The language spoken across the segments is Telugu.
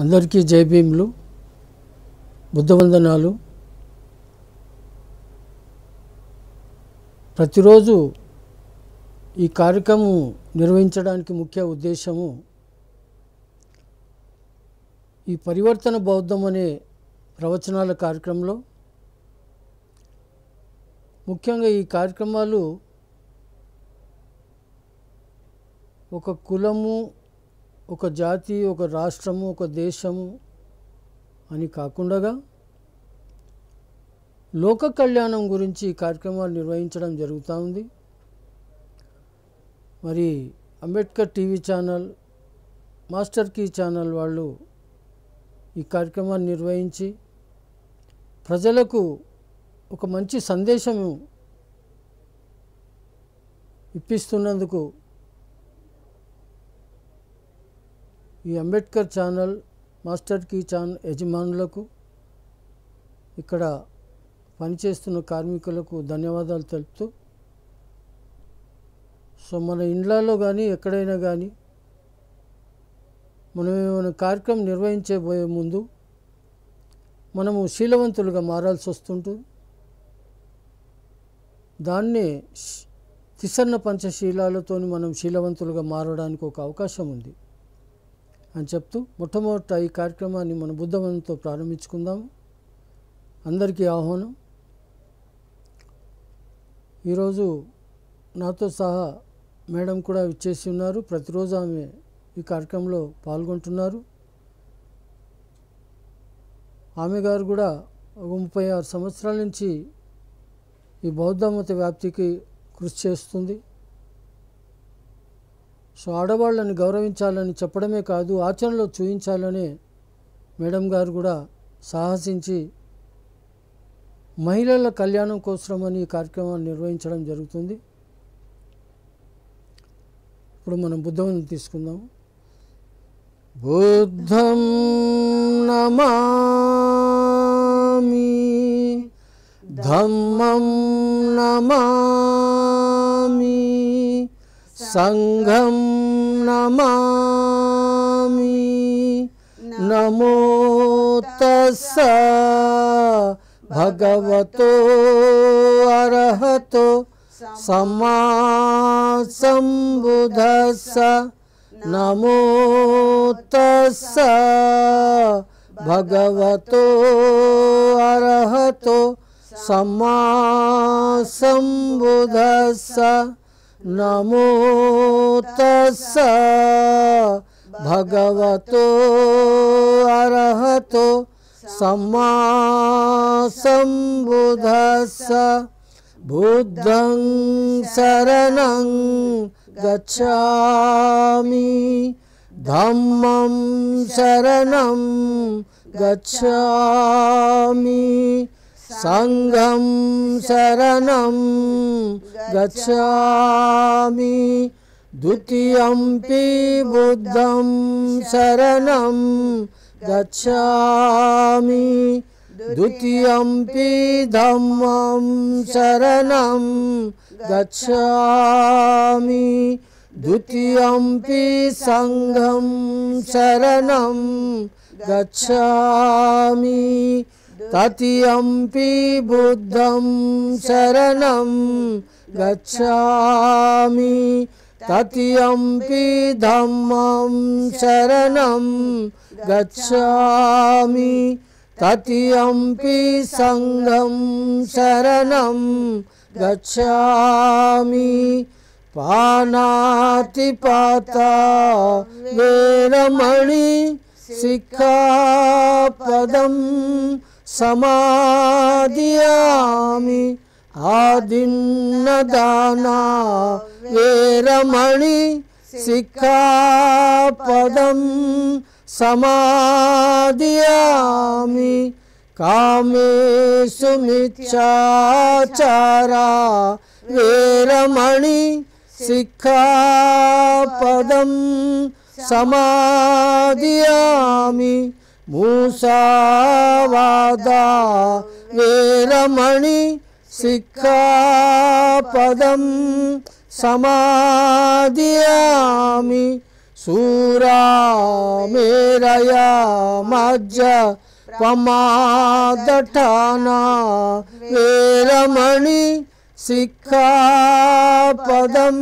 అందరికీ జైభీములు బుద్ధవందనాలు ప్రతిరోజు ఈ కార్యక్రమం నిర్వహించడానికి ముఖ్య ఉద్దేశము ఈ పరివర్తన బౌద్ధం అనే ప్రవచనాల కార్యక్రమంలో ముఖ్యంగా ఈ కార్యక్రమాలు ఒక కులము ఒక జాతి ఒక రాష్ట్రము ఒక దేశము అని కాకుండా లోక కళ్యాణం గురించి కార్యక్రమాలు నిర్వహించడం జరుగుతూ ఉంది మరి Ambedkar TV channel master key channel వాళ్ళు ఈ కార్యక్రమాన్ని నిర్వహించి ప్రజలకు ఒక మంచి సందేశము ఇప్పిస్తున్నందుకు ఈ అంబేద్కర్ ఛానల్ మాస్టర్ కీ ఛాన్ యజమానులకు ఇక్కడ పనిచేస్తున్న కార్మికులకు ధన్యవాదాలు తెలుపుతూ సో మన ఇండ్లలో కానీ ఎక్కడైనా కానీ మనం ఏమైనా కార్యక్రమం నిర్వహించబోయే ముందు మనము శీలవంతులుగా మారాల్సి వస్తుంటుంది దాన్నే తిసన్న పంచశీలాలతో మనం శీలవంతులుగా మారడానికి ఒక అవకాశం ఉంది అని చెప్తూ మొట్టమొదట ఈ కార్యక్రమాన్ని మన బుద్ధవనంతో ప్రారంభించుకుందాము అందరికీ ఆహ్వానం ఈరోజు నాతో సహా మేడం కూడా ఇచ్చేసి ఉన్నారు ప్రతిరోజు ఆమె ఈ కార్యక్రమంలో పాల్గొంటున్నారు ఆమె గారు కూడా ఒక ముప్పై ఆరు సంవత్సరాల నుంచి ఈ బౌద్ధ మత వ్యాప్తికి కృషి చేస్తుంది సో ఆడవాళ్ళని గౌరవించాలని చెప్పడమే కాదు ఆచరణలో చూయించాలని మేడం గారు కూడా సాహసించి మహిళల కళ్యాణం కోసమని ఈ కార్యక్రమాన్ని నిర్వహించడం జరుగుతుంది ఇప్పుడు మనం బుద్ధం తీసుకుందాం బుద్ధం నమామి ధమ్మం నమామి సంఘం नमामि नमो तस् भगवतो अरहतो सम्मा सम्बुधस्स नमो तस् भगवतो अरहतो सम्मा सम्बुधस्स नमो तस्स भगवत अर्हत सम्मा बुद्ध शरण शरणं गच्छामि धम्मं शरणं गच्छामि सङ्घं शरणं गच्छामि द्वितीयम्पि बुद्धं शरणं गच्छामि द्वितीयम्पि धम्मं शरणं गच्छामि द्वितीयम्पि सङ्घं शरणं गच्छामि तृतीयम्पि बुद्धं शरणं गच्छामि तत्यम्पि धम्मं शरणं गच्छामि तत्यम्पि सङ्घं शरणं गच्छामि पानातिपाता वेरमणि सिक्खापदं समादियामि आदिन्नदाना रमणि वेरमणि ये रमणि सिखा पदम वेरमणि मूसावादा ये रमणि सिखा पदम समाधियामि सूरा मेरया मज्ज पमादठाना वेरमणि सिक्खापदं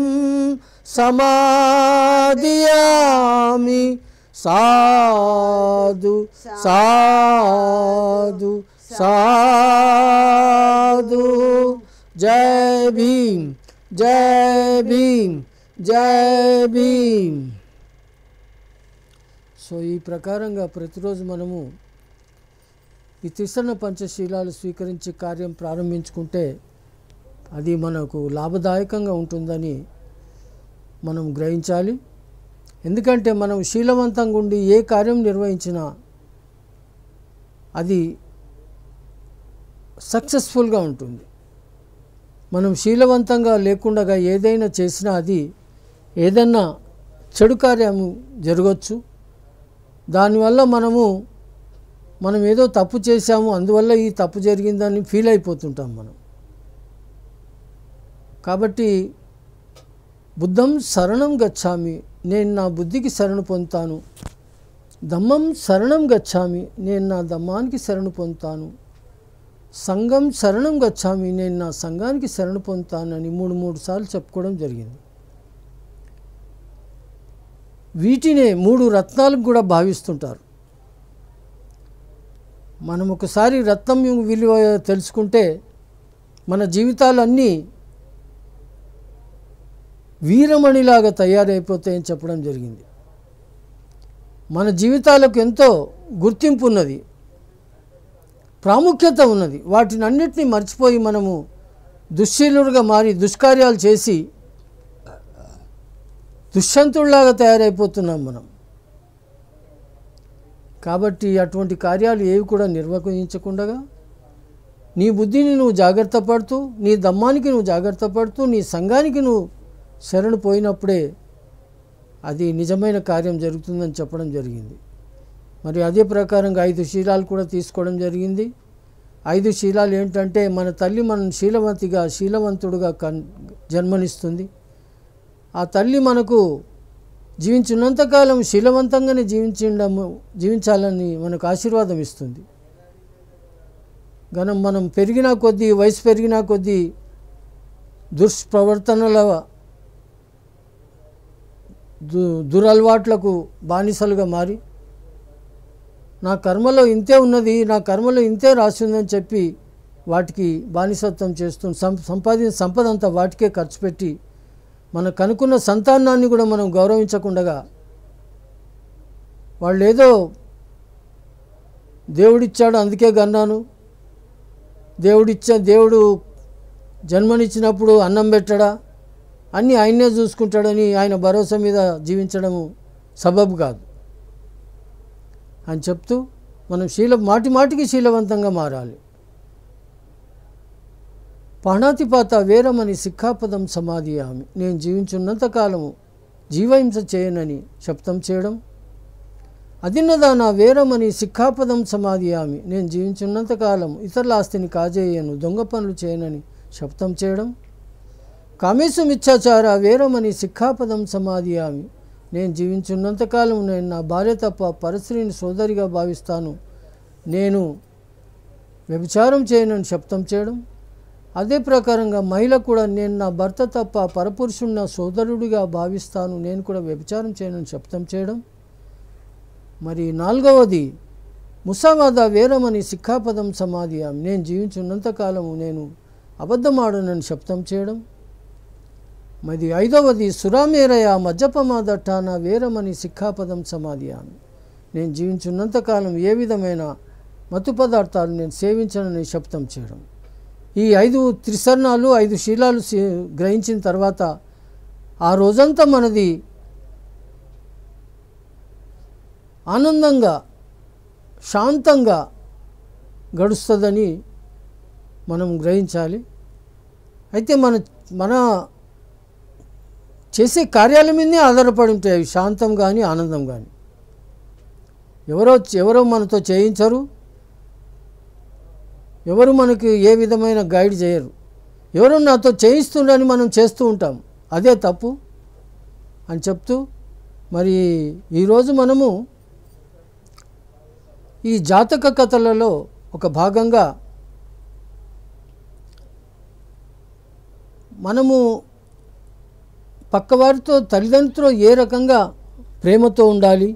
समाधियामि साधु साधु साधु जय भीम జై భీమ్ జై భీమ్ సో ఈ ప్రకారంగా ప్రతిరోజు మనము ఈ త్రిసరణ పంచశీలాలు స్వీకరించి కార్యం ప్రారంభించుకుంటే అది మనకు లాభదాయకంగా ఉంటుందని మనం గ్రహించాలి ఎందుకంటే మనం శీలవంతంగా ఉండి ఏ కార్యం నిర్వహించినా అది సక్సెస్ఫుల్గా ఉంటుంది మనం శీలవంతంగా లేకుండా ఏదైనా చేసినా అది ఏదన్నా చెడు కార్యము జరగచ్చు దానివల్ల మనము మనం ఏదో తప్పు చేశాము అందువల్ల ఈ తప్పు జరిగిందని ఫీల్ అయిపోతుంటాం మనం కాబట్టి బుద్ధం శరణం గచ్చామి నేను నా బుద్ధికి శరణు పొందుతాను దమ్మం శరణం గచ్చామి నేను నా దమ్మానికి శరణు పొందుతాను సంఘం శరణం గచ్చామి నేను నా సంఘానికి శరణ పొందుతానని మూడు మూడు సార్లు చెప్పుకోవడం జరిగింది వీటినే మూడు రత్నాలకు కూడా భావిస్తుంటారు మనం ఒకసారి రత్నం విలువ తెలుసుకుంటే మన జీవితాలన్నీ వీరమణిలాగా తయారైపోతాయని చెప్పడం జరిగింది మన జీవితాలకు ఎంతో గుర్తింపు ఉన్నది ప్రాముఖ్యత ఉన్నది వాటిని అన్నింటినీ మర్చిపోయి మనము దుశ్శీలుడుగా మారి దుష్కార్యాలు చేసి దుష్యంతుల్లాగా తయారైపోతున్నాం మనం కాబట్టి అటువంటి కార్యాలు ఏవి కూడా నిర్వహించకుండా నీ బుద్ధిని నువ్వు జాగ్రత్త పడుతూ నీ దమ్మానికి నువ్వు జాగ్రత్త పడుతూ నీ సంఘానికి నువ్వు శరణు పోయినప్పుడే అది నిజమైన కార్యం జరుగుతుందని చెప్పడం జరిగింది మరి అదే ప్రకారంగా ఐదు శీలాలు కూడా తీసుకోవడం జరిగింది ఐదు శీలాలు ఏంటంటే మన తల్లి మనం శీలవంతిగా శీలవంతుడుగా కన్ జన్మనిస్తుంది ఆ తల్లి మనకు జీవించినంతకాలం శీలవంతంగానే జీవించము జీవించాలని మనకు ఆశీర్వాదం ఇస్తుంది గనం మనం పెరిగిన కొద్దీ వయసు పెరిగిన కొద్దీ దుష్ప్రవర్తనల దు దురలవాట్లకు బానిసలుగా మారి నా కర్మలో ఇంతే ఉన్నది నా కర్మలో ఇంతే రాసిందని చెప్పి వాటికి బానిసత్వం చేస్తూ సంపాదించిన సంపద అంతా వాటికే ఖర్చు పెట్టి మనం కనుక్కున్న సంతానాన్ని కూడా మనం గౌరవించకుండగా వాళ్ళు ఏదో దేవుడిచ్చాడు అందుకే గన్నాను దేవుడిచ్చా దేవుడు జన్మనిచ్చినప్పుడు అన్నం పెట్టడా అన్నీ ఆయనే చూసుకుంటాడని ఆయన భరోసా మీద జీవించడము సబబు కాదు అని చెప్తూ మనం శీల మాటి మాటికి శీలవంతంగా మారాలి పాణాతిపాత వేరమని సిక్ఖాపదం సమాధియామి నేను జీవించున్నంతకాలము కాలము జీవహింస చేయనని శబ్దం చేయడం అదిన్నదాన వేరమని సిక్ఖాపదం సమాధియామి నేను జీవించున్నంత కాలం ఇతరుల ఆస్తిని కాజేయను దొంగ పనులు చేయనని శబ్దం చేయడం కామేశమిచ్చాచార వేరమని సిక్ఖాపదం సమాధియామి నేను జీవించున్నంతకాలం నేను నా భార్య తప్ప పరశ్రీని సోదరిగా భావిస్తాను నేను వ్యభిచారం చేయనని శబ్దం చేయడం అదే ప్రకారంగా మహిళ కూడా నేను నా భర్త తప్ప పరపురుషుని నా సోదరుడిగా భావిస్తాను నేను కూడా వ్యభిచారం చేయనని శబ్దం చేయడం మరి నాలుగవది ముసావాద వేరమని సిక్ఖాపదం సమాధి నేను జీవించున్నంతకాలము నేను అబద్ధమాడనని శబ్దం చేయడం మరి ఐదవది సురామేరయ మద్యపమాదట్టాన వేరమని సమాధి అని నేను జీవించున్నంతకాలం ఏ విధమైన మత్తు పదార్థాలు నేను సేవించనని శబ్దం చేయడం ఈ ఐదు త్రిసరణాలు ఐదు శీలాలు గ్రహించిన తర్వాత ఆ రోజంతా మనది ఆనందంగా శాంతంగా గడుస్తుందని మనం గ్రహించాలి అయితే మన మన చేసే కార్యాల మీదనే ఆధారపడి ఉంటాయి అవి శాంతం కానీ ఆనందం కానీ ఎవరో ఎవరో మనతో చేయించరు ఎవరు మనకి ఏ విధమైన గైడ్ చేయరు ఎవరు నాతో చేయిస్తుండని మనం చేస్తూ ఉంటాం అదే తప్పు అని చెప్తూ మరి ఈరోజు మనము ఈ జాతక కథలలో ఒక భాగంగా మనము పక్కవారితో తల్లిదండ్రులతో ఏ రకంగా ప్రేమతో ఉండాలి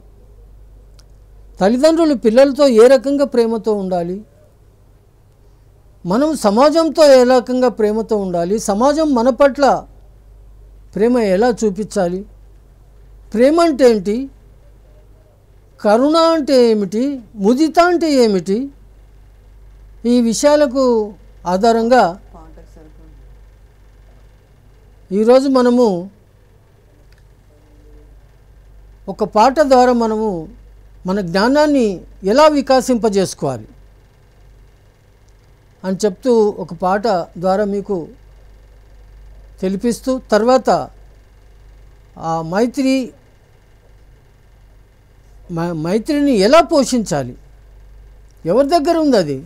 తల్లిదండ్రులు పిల్లలతో ఏ రకంగా ప్రేమతో ఉండాలి మనం సమాజంతో ఏ రకంగా ప్రేమతో ఉండాలి సమాజం మన పట్ల ప్రేమ ఎలా చూపించాలి ప్రేమ అంటే ఏంటి కరుణ అంటే ఏమిటి ముదిత అంటే ఏమిటి ఈ విషయాలకు ఆధారంగా ఈరోజు మనము ఒక పాట ద్వారా మనము మన జ్ఞానాన్ని ఎలా వికాసింపజేసుకోవాలి అని చెప్తూ ఒక పాట ద్వారా మీకు తెలిపిస్తూ తర్వాత ఆ మైత్రి మైత్రిని ఎలా పోషించాలి ఎవరి దగ్గర ఉంది అది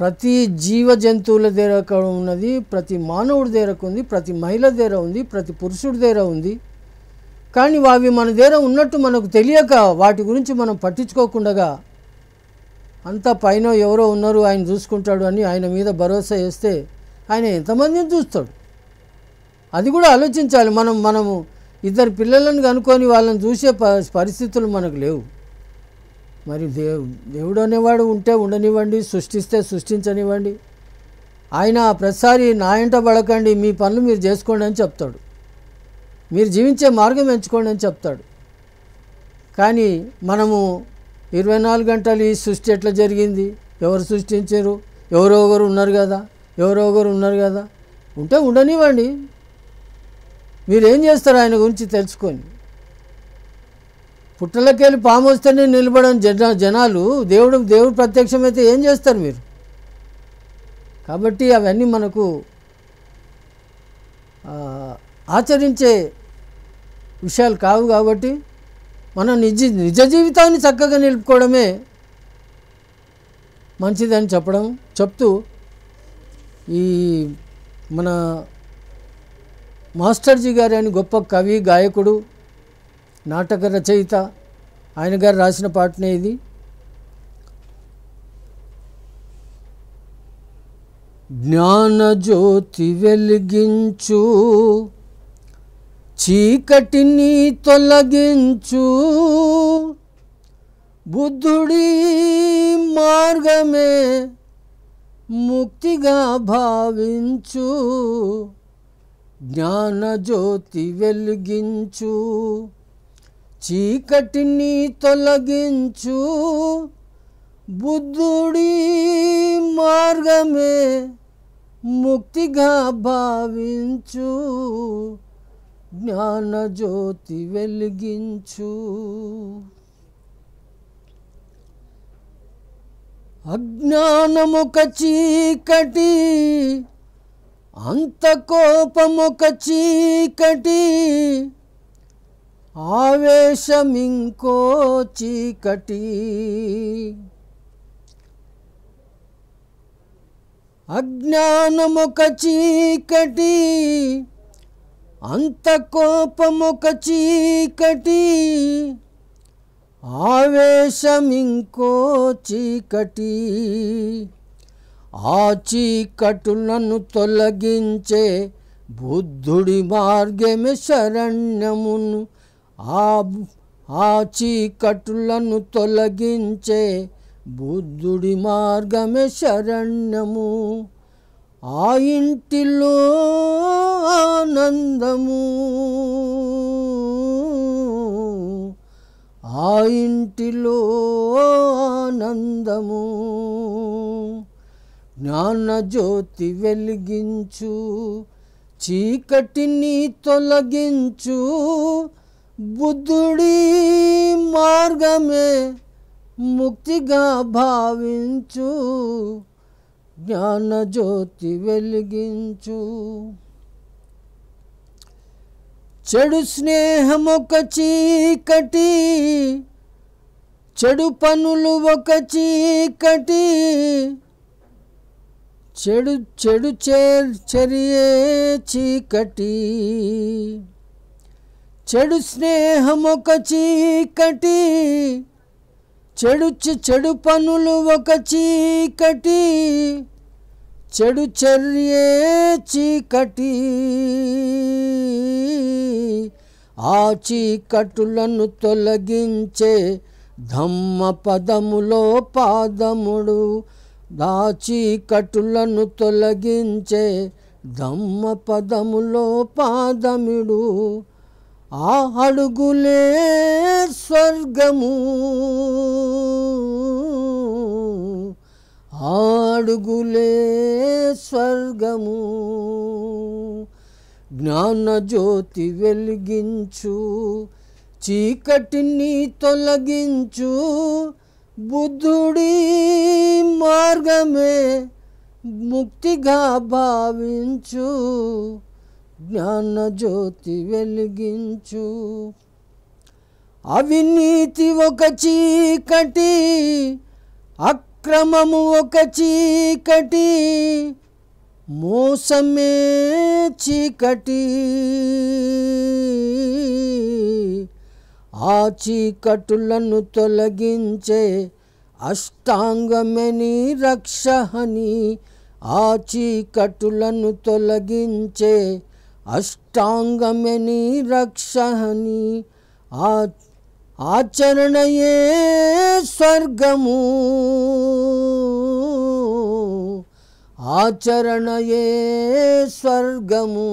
ప్రతి జీవ జంతువుల దగ్గర ఉన్నది ప్రతి మానవుడి దగ్గరకు ఉంది ప్రతి మహిళ దగ్గర ఉంది ప్రతి పురుషుడి దగ్గర ఉంది కానీ అవి మన దగ్గర ఉన్నట్టు మనకు తెలియక వాటి గురించి మనం పట్టించుకోకుండా అంత పైన ఎవరో ఉన్నారు ఆయన చూసుకుంటాడు అని ఆయన మీద భరోసా వేస్తే ఆయన ఎంతమందిని చూస్తాడు అది కూడా ఆలోచించాలి మనం మనము ఇద్దరు పిల్లలను కనుక్కొని వాళ్ళని చూసే పరిస్థితులు మనకు లేవు మరి దే దేవుడు అనేవాడు ఉంటే ఉండనివ్వండి సృష్టిస్తే సృష్టించనివ్వండి ఆయన ప్రతిసారి నా పడకండి మీ పనులు మీరు చేసుకోండి అని చెప్తాడు మీరు జీవించే మార్గం ఎంచుకోండి అని చెప్తాడు కానీ మనము ఇరవై నాలుగు గంటలు ఈ సృష్టి ఎట్లా జరిగింది ఎవరు సృష్టించారు ఎవరో ఒకరు ఉన్నారు కదా ఎవరో ఒకరు ఉన్నారు కదా ఉంటే ఉండనివ్వండి ఏం చేస్తారు ఆయన గురించి తెలుసుకొని పుట్టలకెళ్ళి పాము వస్తేనే నిలబడని జన జనాలు దేవుడు దేవుడు ప్రత్యక్షమైతే ఏం చేస్తారు మీరు కాబట్టి అవన్నీ మనకు ఆచరించే విషయాలు కావు కాబట్టి మన నిజ నిజ జీవితాన్ని చక్కగా నిలుపుకోవడమే మంచిదని చెప్పడం చెప్తూ ఈ మన మాస్టర్జీ గారు అని గొప్ప కవి గాయకుడు నాటక రచయిత ఆయన గారు రాసిన పాటనే ఇది జ్ఞానజ్యోతి వెలిగించు చీకటిని తొలగించు బుద్ధుడి మార్గమే ముక్తిగా భావించు జ్ఞానజ్యోతి వెలిగించు చీకటిని తొలగించు బుద్ధుడి మార్గమే ముక్తిగా భావించు జ్ఞానజ్యోతి వెలిగించు అజ్ఞానముక చీకటి అంతకోపముక చీకటి ఆవేశమింకో చీకటి అజ్ఞానముక చీకటి అంత కోపమొక చీకటి ఆవేశమింకో చీకటి ఆ చీకటులను తొలగించే బుద్ధుడి మార్గమే శరణ్యమును ఆ ఆ చీకటులను తొలగించే బుద్ధుడి మార్గమే శరణ్యము ఆ ఇంటిలో ఆనందము ఆ ఇంటిలో ఆనందము జ్ఞానజ్యోతి వెలిగించు చీకటిని తొలగించు బుద్ధుడి మార్గమే ముక్తిగా భావించు జ్ఞానజ్యోతి వెలిగించు చెడు స్నేహం ఒక చీకటి చెడు పనులు ఒక చీకటి చెడు చెడు చేర్చరియే చీకటి చెడు స్నేహం ఒక చీకటి చెడు చెడు పనులు ఒక చీకటి చెడు చర్యే చీకటి ఆ చీకటులను తొలగించే ధమ్మ పదములో పాదముడు దా చీకటులను తొలగించే ధమ్మ పదములో పాదముడు ఆ అడుగులే స్వర్గము ఆడుగులే స్వర్గము జ్ఞానజ్యోతి వెలిగించు చీకటిని తొలగించు బుద్ధుడి మార్గమే ముక్తిగా భావించు జ్ఞానజ్యోతి వెలిగించు అవినీతి ఒక చీకటి క్రమము ఒక చీకటి మోసమే చీకటి ఆ చీకటులను తొలగించే అష్టాంగమని రక్షహని ఆ చీకటులను తొలగించే అష్టాంగమని రక్షహని ఆ ఆచరణయే స్వర్గము ఆచరణయే స్వర్గము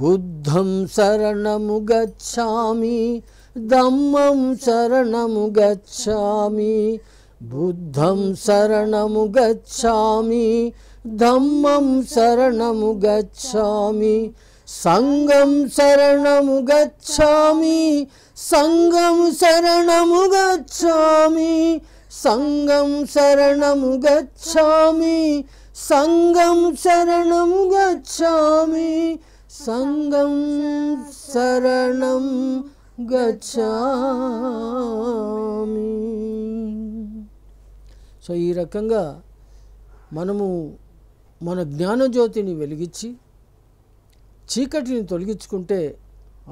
బుద్ధం శరణము గచ్చామి దమ్మం శరణము గచ్చామి బుద్ధం శరణము గచ్చామి ధమ్మం శరణము గచ్చామి సంగం శరణము గచ్చామి సంగం శరణము గచ్చామి సంగం శరణము గచ్చామి సంగం శరణము గచ్చామి సంగం శరణం గచ్చామి సో ఈ రకంగా మనము మన జ్ఞానజ్యోతిని వెలిగించి చీకటిని తొలగించుకుంటే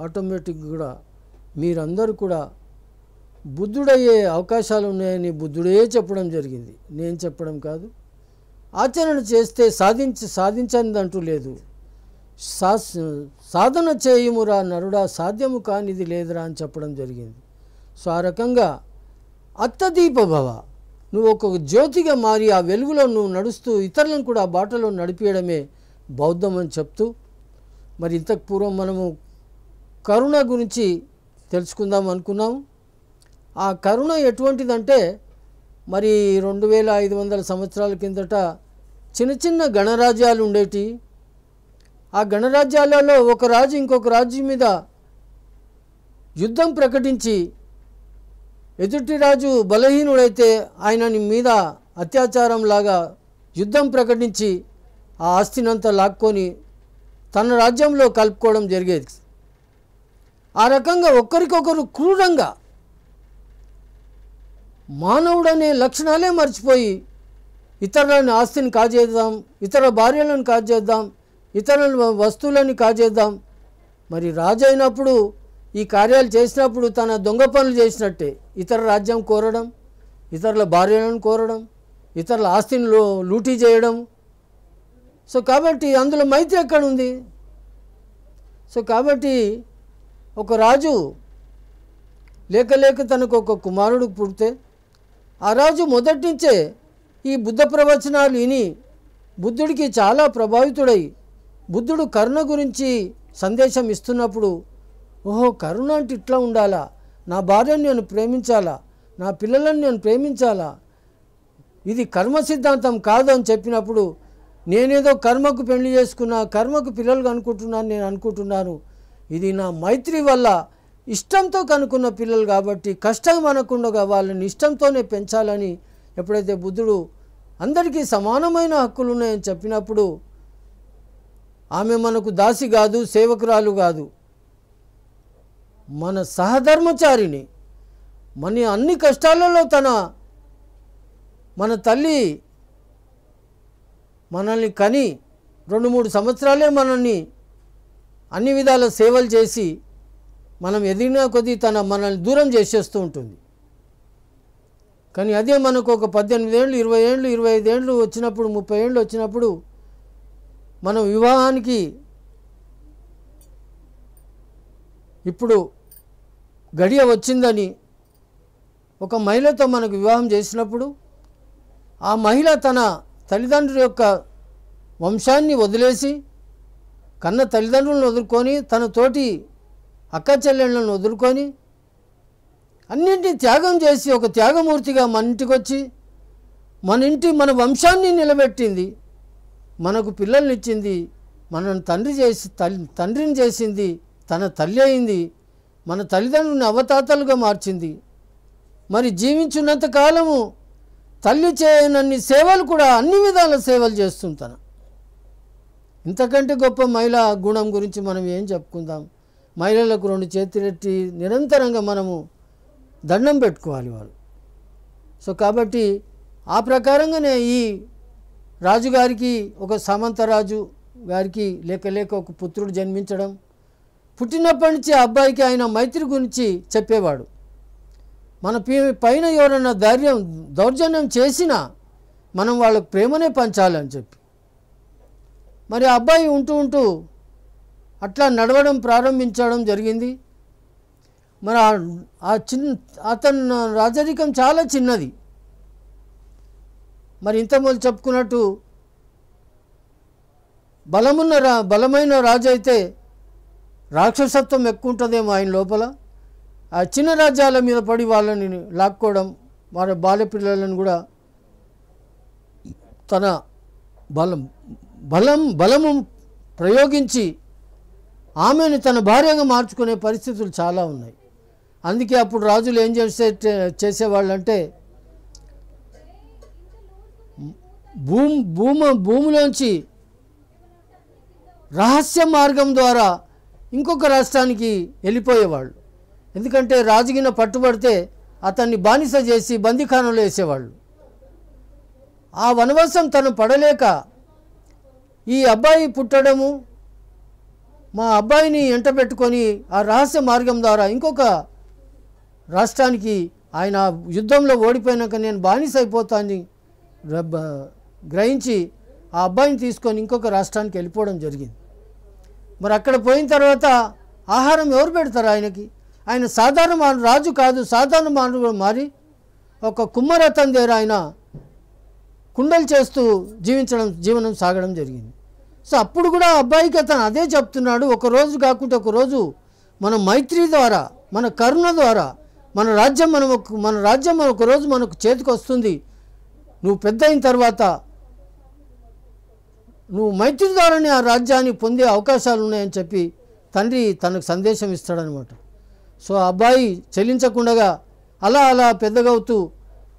ఆటోమేటిక్ కూడా మీరందరూ కూడా బుద్ధుడయ్యే అవకాశాలు ఉన్నాయని బుద్ధుడే చెప్పడం జరిగింది నేను చెప్పడం కాదు ఆచరణ చేస్తే సాధించి సాధించనిదంటూ లేదు సా సాధన చేయుమురా నరుడా సాధ్యము కానిది లేదురా అని చెప్పడం జరిగింది సో ఆ రకంగా భవ నువ్వు ఒక జ్యోతిగా మారి ఆ వెలుగులో నువ్వు నడుస్తూ ఇతరులను కూడా బాటలో నడిపేయడమే బౌద్ధం అని చెప్తూ మరి ఇంతకు పూర్వం మనము కరుణ గురించి తెలుసుకుందాం అనుకున్నాం ఆ కరుణ ఎటువంటిదంటే మరి రెండు వేల ఐదు వందల సంవత్సరాల కిందట చిన్న చిన్న గణరాజ్యాలు ఉండేటి ఆ గణరాజ్యాలలో ఒక రాజు ఇంకొక రాజ్యం మీద యుద్ధం ప్రకటించి ఎదుటి రాజు బలహీనుడైతే ఆయనని మీద అత్యాచారం లాగా యుద్ధం ప్రకటించి ఆ ఆస్తినంతా లాక్కొని తన రాజ్యంలో కలుపుకోవడం జరిగేది ఆ రకంగా ఒకరికొకరు క్రూరంగా మానవుడనే లక్షణాలే మర్చిపోయి ఇతరులని ఆస్తిని కాజేద్దాం ఇతర భార్యలను కాజేద్దాం ఇతరుల వస్తువులని కాజేద్దాం మరి రాజు అయినప్పుడు ఈ కార్యాలు చేసినప్పుడు తన దొంగ పనులు చేసినట్టే ఇతర రాజ్యం కోరడం ఇతరుల భార్యలను కోరడం ఇతరుల ఆస్తిని లూటీ చేయడం సో కాబట్టి అందులో మైత్రి ఎక్కడ ఉంది సో కాబట్టి ఒక రాజు లేక లేక తనకు ఒక కుమారుడు పుడితే ఆ రాజు మొదటి నుంచే ఈ బుద్ధ ప్రవచనాలు విని బుద్ధుడికి చాలా ప్రభావితుడై బుద్ధుడు కరుణ గురించి సందేశం ఇస్తున్నప్పుడు ఓహో కరుణ అంటే ఇట్లా ఉండాలా నా భార్యను నేను ప్రేమించాలా నా పిల్లలను నేను ప్రేమించాలా ఇది కర్మ సిద్ధాంతం కాదు అని చెప్పినప్పుడు నేనేదో కర్మకు పెళ్లి చేసుకున్నా కర్మకు పిల్లలు కనుక్కుంటున్నాను నేను అనుకుంటున్నాను ఇది నా మైత్రి వల్ల ఇష్టంతో కనుక్కున్న పిల్లలు కాబట్టి కష్టం అనకుండా వాళ్ళని ఇష్టంతోనే పెంచాలని ఎప్పుడైతే బుద్ధుడు అందరికీ సమానమైన హక్కులు ఉన్నాయని చెప్పినప్పుడు ఆమె మనకు దాసి కాదు సేవకురాలు కాదు మన సహధర్మచారిని మన అన్ని కష్టాలలో తన మన తల్లి మనల్ని కని రెండు మూడు సంవత్సరాలే మనల్ని అన్ని విధాల సేవలు చేసి మనం ఎదిగిన కొద్దీ తన మనల్ని దూరం చేసేస్తూ ఉంటుంది కానీ అదే మనకు ఒక పద్దెనిమిది ఏళ్ళు ఇరవై ఏళ్ళు ఇరవై ఐదు ఏళ్ళు వచ్చినప్పుడు ముప్పై ఏళ్ళు వచ్చినప్పుడు మనం వివాహానికి ఇప్పుడు గడియ వచ్చిందని ఒక మహిళతో మనకు వివాహం చేసినప్పుడు ఆ మహిళ తన తల్లిదండ్రుల యొక్క వంశాన్ని వదిలేసి కన్న తల్లిదండ్రులను వదులుకొని తన తోటి అక్క చెల్లెళ్ళను వదులుకొని అన్నింటినీ త్యాగం చేసి ఒక త్యాగమూర్తిగా మన ఇంటికి వచ్చి మన ఇంటి మన వంశాన్ని నిలబెట్టింది మనకు పిల్లల్ని ఇచ్చింది మనను తండ్రి చేసి తల్లి తండ్రిని చేసింది తన తల్లి అయింది మన తల్లిదండ్రుని అవతాతలుగా మార్చింది మరి జీవించున్నంతకాలము కాలము తల్లి చేయనన్ని సేవలు కూడా అన్ని విధాల సేవలు చేస్తుంటాను ఇంతకంటే గొప్ప మహిళా గుణం గురించి మనం ఏం చెప్పుకుందాం మహిళలకు రెండు చేతులెట్టి నిరంతరంగా మనము దండం పెట్టుకోవాలి వాళ్ళు సో కాబట్టి ఆ ప్రకారంగానే ఈ రాజుగారికి ఒక సామంతరాజు గారికి లేక లేక ఒక పుత్రుడు జన్మించడం పుట్టినప్పటి నుంచి ఆ అబ్బాయికి ఆయన మైత్రి గురించి చెప్పేవాడు మన పైన ఎవరైనా ధైర్యం దౌర్జన్యం చేసినా మనం వాళ్ళకు ప్రేమనే పంచాలని చెప్పి మరి అబ్బాయి ఉంటూ ఉంటూ అట్లా నడవడం ప్రారంభించడం జరిగింది మరి ఆ చిన్న అతను రాజరికం చాలా చిన్నది మరి ఇంత మొదలు చెప్పుకున్నట్టు బలమున్న రా బలమైన రాజు అయితే రాక్షసత్వం ఎక్కువ ఉంటుందేమో ఆయన లోపల ఆ చిన్న రాజ్యాల మీద పడి వాళ్ళని లాక్కోవడం బాల్య బాలపిల్లలను కూడా తన బలం బలం బలము ప్రయోగించి ఆమెను తన భార్యగా మార్చుకునే పరిస్థితులు చాలా ఉన్నాయి అందుకే అప్పుడు రాజులు ఏం చేసే చేసేవాళ్ళంటే భూమి భూమ భూమిలోంచి రహస్య మార్గం ద్వారా ఇంకొక రాష్ట్రానికి వెళ్ళిపోయేవాళ్ళు ఎందుకంటే రాజుగిన పట్టుబడితే అతన్ని బానిస చేసి బందీఖానంలో వేసేవాళ్ళు ఆ వనవాసం తను పడలేక ఈ అబ్బాయి పుట్టడము మా అబ్బాయిని ఎంట పెట్టుకొని ఆ రహస్య మార్గం ద్వారా ఇంకొక రాష్ట్రానికి ఆయన యుద్ధంలో ఓడిపోయినాక నేను బానిస అయిపోతానని గ్రహించి ఆ అబ్బాయిని తీసుకొని ఇంకొక రాష్ట్రానికి వెళ్ళిపోవడం జరిగింది మరి అక్కడ పోయిన తర్వాత ఆహారం ఎవరు పెడతారు ఆయనకి ఆయన సాధారణ మానవ రాజు కాదు సాధారణ మానవుడు మారి ఒక కుమ్మరతం దగ్గర ఆయన కుండలు చేస్తూ జీవించడం జీవనం సాగడం జరిగింది సో అప్పుడు కూడా అబ్బాయికి అతను అదే చెప్తున్నాడు ఒకరోజు కాకుండా ఒకరోజు మన మైత్రి ద్వారా మన కరుణ ద్వారా మన రాజ్యం మనం మన రాజ్యం ఒక ఒకరోజు మనకు చేతికి వస్తుంది నువ్వు పెద్ద అయిన తర్వాత నువ్వు మైత్రి ద్వారానే ఆ రాజ్యాన్ని పొందే అవకాశాలు ఉన్నాయని చెప్పి తండ్రి తనకు సందేశం ఇస్తాడనమాట సో అబ్బాయి చెల్లించకుండగా అలా అలా పెద్దగవుతూ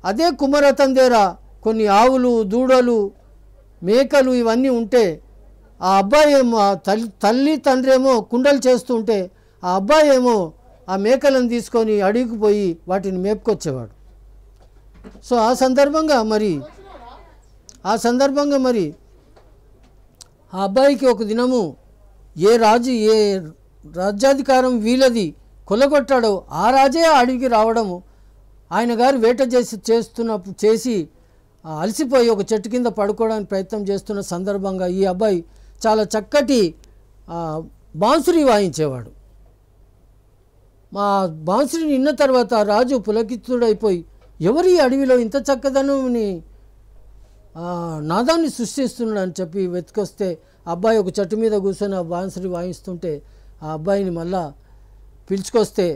అదే కుమరతం దగ్గర కొన్ని ఆవులు దూడలు మేకలు ఇవన్నీ ఉంటే ఆ అబ్బాయి ఏమో తల్లి తల్లి తండ్రి ఏమో కుండలు చేస్తుంటే ఆ అబ్బాయి ఏమో ఆ మేకలను తీసుకొని అడిగిపోయి వాటిని మేపుకొచ్చేవాడు సో ఆ సందర్భంగా మరి ఆ సందర్భంగా మరి ఆ అబ్బాయికి ఒక దినము ఏ రాజు ఏ రాజ్యాధికారం వీలది కొలగొట్టాడో ఆ రాజే ఆ అడవికి రావడము ఆయన గారు వేట చేసి చేస్తున్న చేసి అలసిపోయి ఒక చెట్టు కింద పడుకోవడానికి ప్రయత్నం చేస్తున్న సందర్భంగా ఈ అబ్బాయి చాలా చక్కటి బాన్సురి వాయించేవాడు మా బాన్సుని నిన్న తర్వాత రాజు పులకిత్తుడైపోయి ఎవరి అడవిలో ఇంత చక్కదనుని నాదాన్ని సృష్టిస్తున్నాడని చెప్పి వెతికొస్తే అబ్బాయి ఒక చెట్టు మీద కూర్చొని ఆ బాంసురి వాయిస్తుంటే ఆ అబ్బాయిని మళ్ళా పిలుచుకొస్తే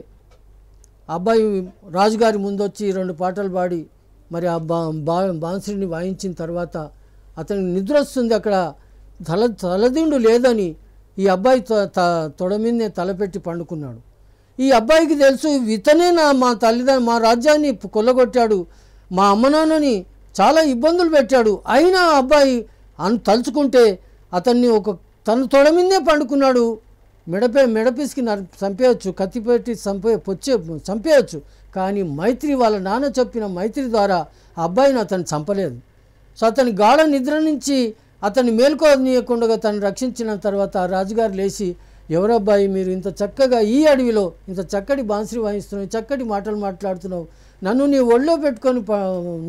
అబ్బాయి రాజుగారి ముందొచ్చి రెండు పాటలు పాడి మరి ఆ బా బా బాన్సుడిని వాయించిన తర్వాత అతనికి నిద్ర వస్తుంది అక్కడ తల తలదిండు లేదని ఈ అబ్బాయి త తొడ మీదనే తలపెట్టి పండుకున్నాడు ఈ అబ్బాయికి తెలుసు ఇతనే నా మా తల్లిదండ్రు మా రాజ్యాన్ని కొల్లగొట్టాడు మా అమ్మనాన్నని చాలా ఇబ్బందులు పెట్టాడు అయినా అబ్బాయి అను తలుచుకుంటే అతన్ని ఒక తన తొడ మీదనే పండుకున్నాడు మెడపే మెడపిసికి చంపేయచ్చు కత్తిపెట్టి చంపే పొచ్చే చంపేయచ్చు కానీ మైత్రి వాళ్ళ నాన్న చెప్పిన మైత్రి ద్వారా అబ్బాయిని అతను చంపలేదు సో అతని గాఢ నిద్ర నుంచి అతన్ని మేల్కొనియకుండా తను రక్షించిన తర్వాత రాజుగారు లేచి ఎవరబ్బాయి మీరు ఇంత చక్కగా ఈ అడవిలో ఇంత చక్కటి బాన్సరి వాయిస్తున్నావు చక్కటి మాటలు మాట్లాడుతున్నావు నన్ను నీ ఒళ్ళో పెట్టుకొని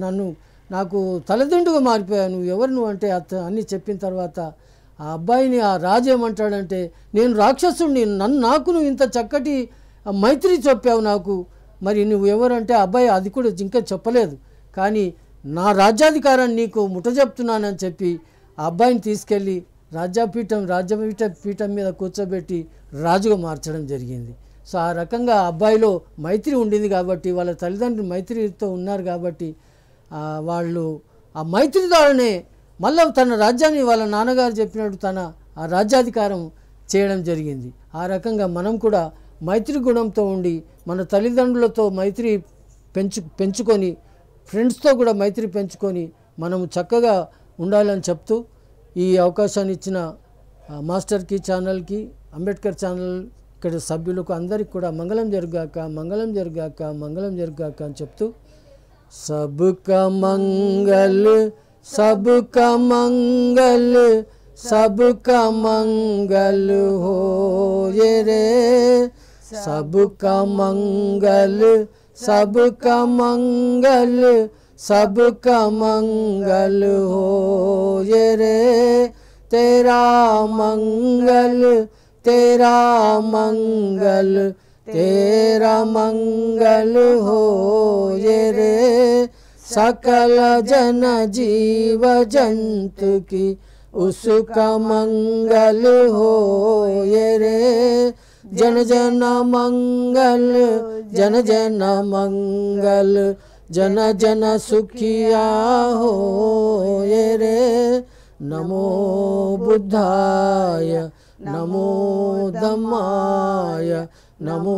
నన్ను నాకు తలదండుగా మారిపోయాను ఎవరు నువ్వు అంటే అత అన్నీ చెప్పిన తర్వాత ఆ అబ్బాయిని ఆ రాజు ఏమంటాడంటే నేను రాక్షసుడిని నన్ను నాకు నువ్వు ఇంత చక్కటి మైత్రి చెప్పావు నాకు మరి నువ్వు ఎవరంటే అబ్బాయి అది కూడా ఇంకా చెప్పలేదు కానీ నా రాజ్యాధికారాన్ని నీకు ముఠ చెప్తున్నానని చెప్పి ఆ అబ్బాయిని తీసుకెళ్ళి రాజ్యాపీఠం రాజ్యపీఠ పీఠం మీద కూర్చోబెట్టి రాజుగా మార్చడం జరిగింది సో ఆ రకంగా అబ్బాయిలో మైత్రి ఉండింది కాబట్టి వాళ్ళ తల్లిదండ్రులు మైత్రితో ఉన్నారు కాబట్టి వాళ్ళు ఆ మైత్రి ద్వారానే మళ్ళీ తన రాజ్యాన్ని వాళ్ళ నాన్నగారు చెప్పినట్టు తన ఆ రాజ్యాధికారం చేయడం జరిగింది ఆ రకంగా మనం కూడా మైత్రి గుణంతో ఉండి మన తల్లిదండ్రులతో మైత్రి పెంచు పెంచుకొని ఫ్రెండ్స్తో కూడా మైత్రి పెంచుకొని మనము చక్కగా ఉండాలని చెప్తూ ఈ అవకాశాన్ని ఇచ్చిన మాస్టర్కి ఛానల్కి అంబేద్కర్ ఛానల్ ఇక్కడ సభ్యులకు అందరికీ కూడా మంగళం జరుగాక మంగళం జరుగాక మంగళం జరుగాక అని చెప్తూ సబ్ మంగళ सबका मंगल सबका मंगल हो ये रे सबका मंगल सबका मंगल सबका मंगल हो ये रे तेरा मंगल तेरा मंगल तेरा मंगल हो ये रे सकल जन जीव जंतु की उसका मंगल हो ये रे जन जन मंगल जन जन मंगल जन जन सुखिया हो ये रे नमो बुद्धाय नमो दमाय नमो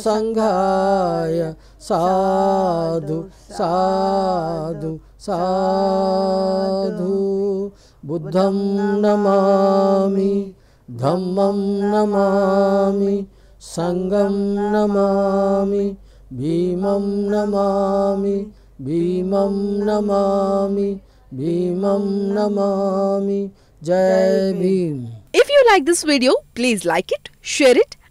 संघाय साधु साधु साधु बुद्धम नमामि धम्म नमामि संगम नमामि भीमं नमामि भीमं नमामि भीमं नमामि जय Bhim if you like this video please like it share it